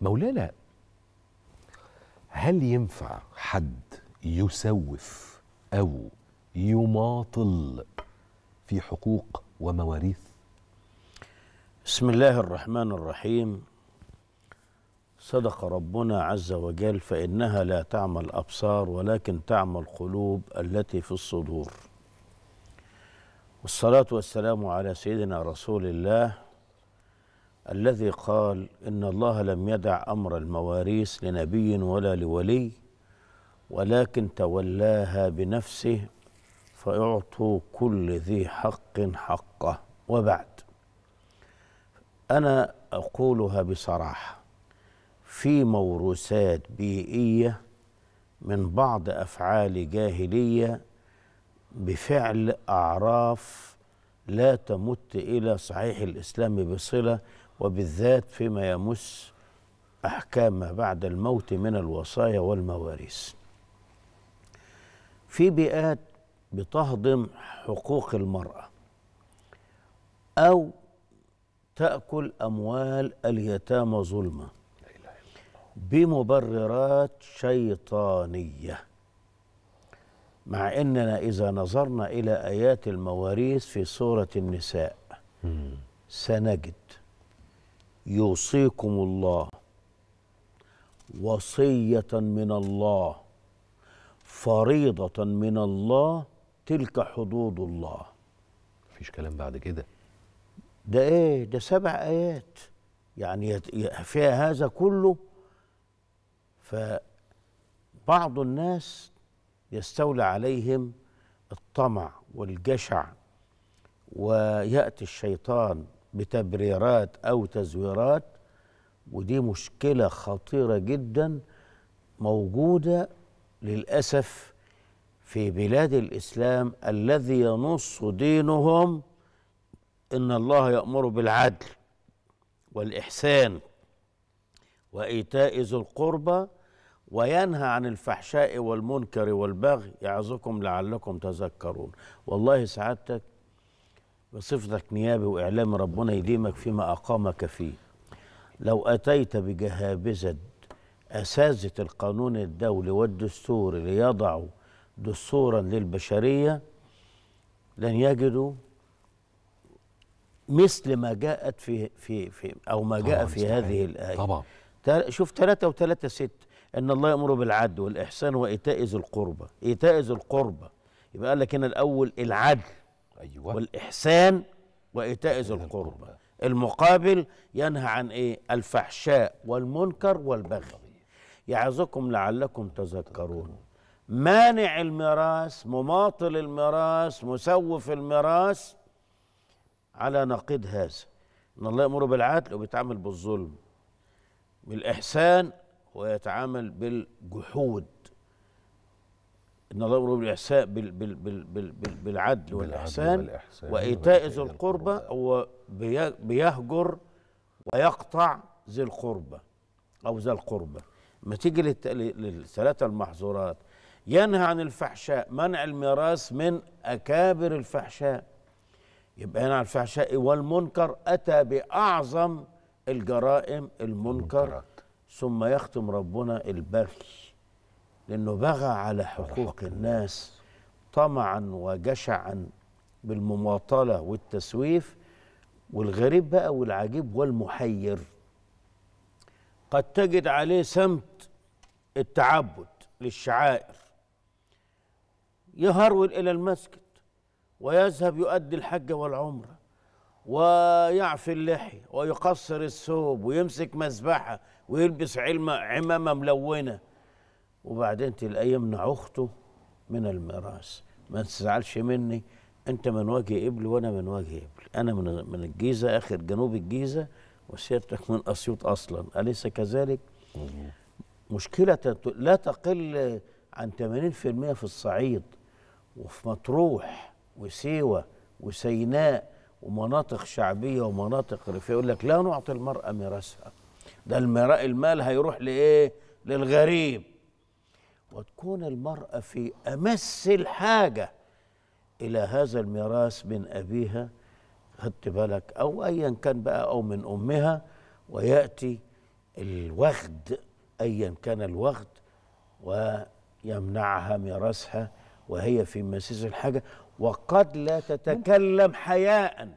مولانا هل ينفع حد يسوف او يماطل في حقوق ومواريث بسم الله الرحمن الرحيم صدق ربنا عز وجل فانها لا تعمى الابصار ولكن تعمى القلوب التي في الصدور والصلاه والسلام على سيدنا رسول الله الذي قال إن الله لم يدع أمر المواريث لنبي ولا لولي ولكن تولاها بنفسه فيعطوا كل ذي حق حقه وبعد أنا أقولها بصراحة في موروثات بيئية من بعض أفعال جاهلية بفعل أعراف لا تمت إلى صحيح الإسلام بصلة وبالذات فيما يمس أحكام ما بعد الموت من الوصايا والمواريث في بيئات بتهضم حقوق المرأة أو تأكل أموال اليتامى ظلمًا بمبررات شيطانية مع أننا إذا نظرنا إلى آيات المواريث في سورة النساء سنجد يوصيكم الله وصيه من الله فريضه من الله تلك حدود الله مفيش كلام بعد كده ده ايه ده سبع ايات يعني فيها هذا كله فبعض الناس يستولى عليهم الطمع والجشع وياتي الشيطان بتبريرات أو تزويرات ودي مشكلة خطيرة جدا موجودة للأسف في بلاد الإسلام الذي ينص دينهم إن الله يأمر بالعدل والإحسان وإيتاء ذي القربى وينهى عن الفحشاء والمنكر والبغي يعظكم لعلكم تذكرون والله سعادتك بصفتك نيابي وإعلامي ربنا يديمك فيما أقامك فيه لو أتيت بجهابذة أساتذة القانون الدولي والدستور ليضعوا دستورا للبشرية لن يجدوا مثل ما جاءت في في في أو ما جاء في مستحيل. هذه الآية طبعا شوف ثلاثة وثلاثة ست إن الله يأمر بالعدل والإحسان وإيتاء ذي القربى إيتاء ذي القربى يبقى قال لك هنا الأول العدل أيوة. والإحسان وإيتاء ذي القربى المقابل ينهى عن إيه الفحشاء والمنكر والبغي يعظكم لعلكم تذكرون مانع الميراث مماطل الميراث مسوف الميراث على نقيض هذا ان الله يامر بالعدل وبيتعامل بالظلم بالاحسان ويتعامل بالجحود ان الله يامر بالاحسان بال بال بال بال بال بالعدل والاحسان, والإحسان وايتاء ذي القربى وبيهجر ويقطع ذي القربى او ذا القربى ما تيجي للثلاثه المحظورات ينهى عن الفحشاء منع الميراث من اكابر الفحشاء يبقى ينهى عن الفحشاء والمنكر اتى باعظم الجرائم المنكر ثم يختم ربنا البغي لأنه بغى على حقوق الناس طمعا وجشعا بالمماطلة والتسويف والغريب بقى والعجيب والمحير قد تجد عليه سمت التعبد للشعائر يهرول إلى المسجد ويذهب يؤدي الحج والعمرة ويعفي اللحية ويقصر الثوب ويمسك مذبحة ويلبس علمة عمامة ملونة وبعدين تلاقيه يمنع اخته من الميراث ما تزعلش مني انت من وجه ابل وانا من وجه ابل انا من من الجيزه اخر جنوب الجيزه وسيرتك من اسيوط اصلا اليس كذلك مشكله لا تقل عن 80% في الصعيد وفي مطروح وسيوه وسيناء ومناطق شعبيه ومناطق ريفيه يقول لك لا نعطي المراه ميراثها ده المال هيروح لايه للغريب وتكون المرأة في أمس الحاجة إلى هذا الميراث من أبيها خدت بالك أو أيا كان بقى أو من أمها ويأتي الوغد أيا كان الوغد ويمنعها ميراثها وهي في مسيس الحاجة وقد لا تتكلم حياء